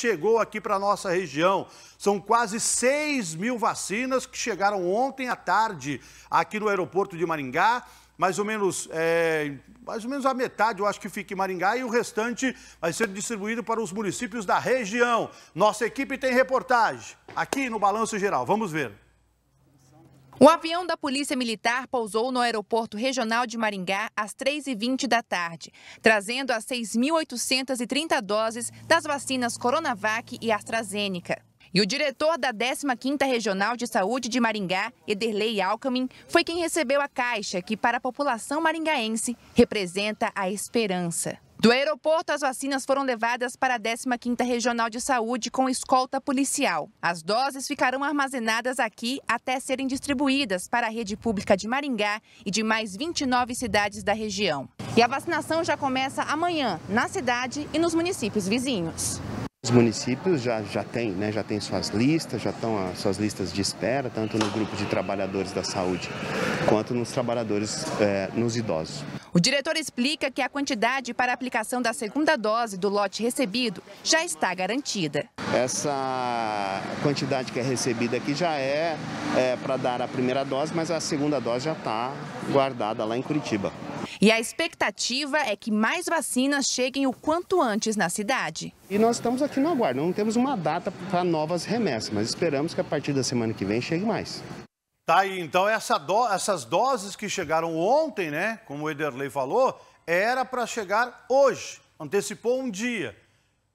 chegou aqui para a nossa região. São quase 6 mil vacinas que chegaram ontem à tarde aqui no aeroporto de Maringá mais ou menos é, mais ou menos a metade, eu acho que fica em Maringá e o restante vai ser distribuído para os municípios da região. Nossa equipe tem reportagem aqui no Balanço Geral. Vamos ver. O avião da Polícia Militar pousou no Aeroporto Regional de Maringá às 3h20 da tarde, trazendo as 6.830 doses das vacinas Coronavac e AstraZeneca. E o diretor da 15ª Regional de Saúde de Maringá, Ederley Alckmin, foi quem recebeu a caixa que, para a população maringaense, representa a esperança. Do aeroporto, as vacinas foram levadas para a 15ª Regional de Saúde com escolta policial. As doses ficarão armazenadas aqui até serem distribuídas para a rede pública de Maringá e de mais 29 cidades da região. E a vacinação já começa amanhã na cidade e nos municípios vizinhos. Os municípios já, já têm né, já tem suas listas, já estão as suas listas de espera, tanto no grupo de trabalhadores da saúde quanto nos trabalhadores, eh, nos idosos. O diretor explica que a quantidade para aplicação da segunda dose do lote recebido já está garantida. Essa quantidade que é recebida aqui já é, é para dar a primeira dose, mas a segunda dose já está guardada lá em Curitiba. E a expectativa é que mais vacinas cheguem o quanto antes na cidade. E nós estamos aqui no aguardo, não temos uma data para novas remessas, mas esperamos que a partir da semana que vem chegue mais. Tá aí, então essa do... essas doses que chegaram ontem, né? Como o Ederley falou, era para chegar hoje, antecipou um dia.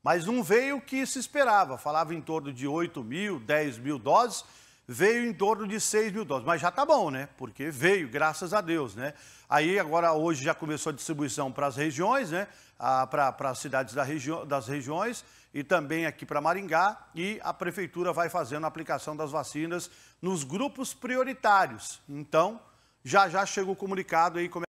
Mas não veio o que se esperava, falava em torno de 8 mil, 10 mil doses veio em torno de 6 mil doses. Mas já está bom, né? Porque veio, graças a Deus, né? Aí agora hoje já começou a distribuição para as regiões, né? Ah, para as cidades da regi das regiões e também aqui para Maringá. E a prefeitura vai fazendo a aplicação das vacinas nos grupos prioritários. Então, já já chega o comunicado aí. É